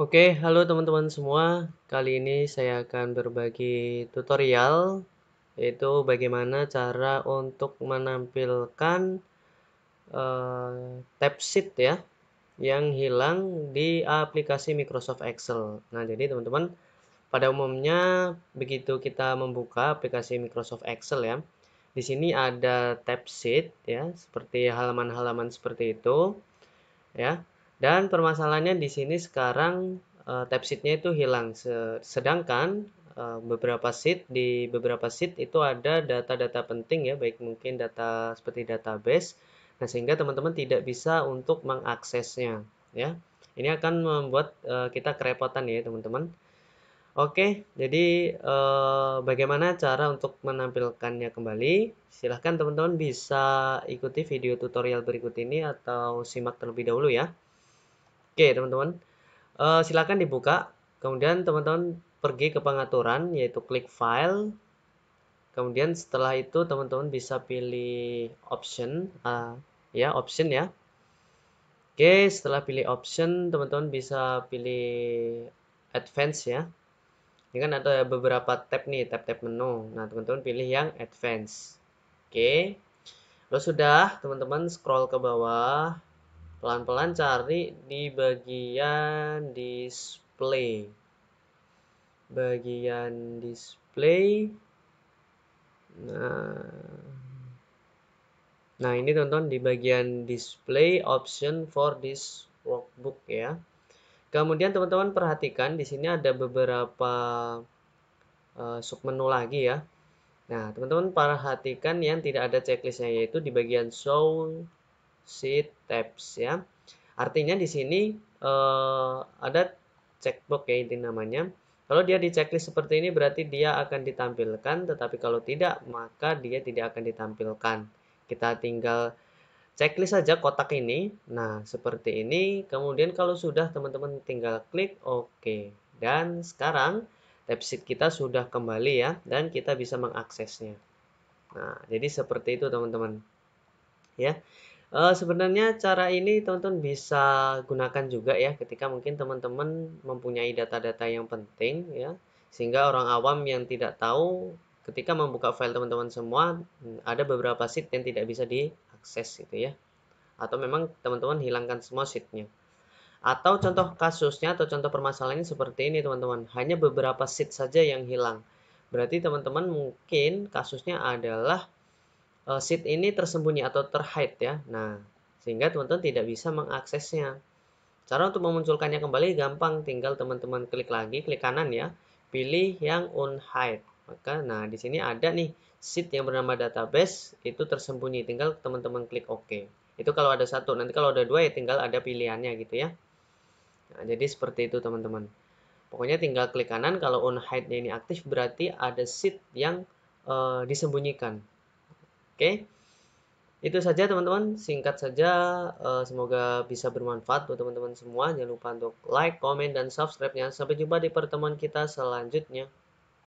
Oke, halo teman-teman semua. Kali ini saya akan berbagi tutorial yaitu bagaimana cara untuk menampilkan uh, eh, sheet ya yang hilang di aplikasi Microsoft Excel. Nah, jadi teman-teman pada umumnya begitu kita membuka aplikasi Microsoft Excel ya, di sini ada tab sheet ya, seperti halaman-halaman seperti itu ya. Dan permasalahannya di sini sekarang uh, sheet-nya itu hilang. Sedangkan uh, beberapa sheet di beberapa sheet itu ada data-data penting ya, baik mungkin data seperti database. Nah sehingga teman-teman tidak bisa untuk mengaksesnya ya. Ini akan membuat uh, kita kerepotan ya teman-teman. Oke, jadi eh, bagaimana cara untuk menampilkannya kembali? Silahkan teman-teman bisa ikuti video tutorial berikut ini atau simak terlebih dahulu ya. Oke teman-teman, uh, silakan dibuka. Kemudian teman-teman pergi ke pengaturan, yaitu klik file. Kemudian setelah itu teman-teman bisa pilih option, uh, ya option ya. Oke, setelah pilih option, teman-teman bisa pilih advance ya. Ini kan ada beberapa tab nih, tab-tab menu. Nah, teman-teman pilih yang advance. Oke. Lo sudah, teman-teman scroll ke bawah pelan-pelan cari di bagian display bagian display nah nah ini tonton di bagian display option for this workbook ya kemudian teman-teman perhatikan di sini ada beberapa uh, submenu lagi ya nah teman-teman perhatikan yang tidak ada checklistnya yaitu di bagian show sheet tabs ya. Artinya di sini uh, ada checkbox ya ini namanya. Kalau dia di checklist seperti ini berarti dia akan ditampilkan, tetapi kalau tidak maka dia tidak akan ditampilkan. Kita tinggal checklist saja kotak ini. Nah, seperti ini. Kemudian kalau sudah teman-teman tinggal klik oke Dan sekarang tabsheet kita sudah kembali ya dan kita bisa mengaksesnya. Nah, jadi seperti itu teman-teman. Ya. Eh, sebenarnya cara ini teman-teman bisa gunakan juga ya ketika mungkin teman-teman mempunyai data-data yang penting ya sehingga orang awam yang tidak tahu ketika membuka file teman-teman semua hmm, ada beberapa sheet yang tidak bisa diakses gitu ya atau memang teman-teman hilangkan semua sheetnya atau contoh kasusnya atau contoh permasalahannya seperti ini teman-teman hanya beberapa sheet saja yang hilang berarti teman-teman mungkin kasusnya adalah uh, seed ini tersembunyi atau terhide ya. Nah, sehingga teman-teman tidak bisa mengaksesnya. Cara untuk memunculkannya kembali gampang, tinggal teman-teman klik lagi, klik kanan ya, pilih yang unhide. Maka, nah di sini ada nih seat yang bernama database itu tersembunyi, tinggal teman-teman klik OK. Itu kalau ada satu, nanti kalau ada dua ya tinggal ada pilihannya gitu ya. Nah, jadi seperti itu teman-teman. Pokoknya tinggal klik kanan, kalau unhide-nya ini aktif berarti ada seat yang uh, disembunyikan. Oke. Itu saja teman-teman, singkat saja eh, semoga bisa bermanfaat buat teman-teman semua. Jangan lupa untuk like, komen dan subscribe-nya. Sampai jumpa di pertemuan kita selanjutnya.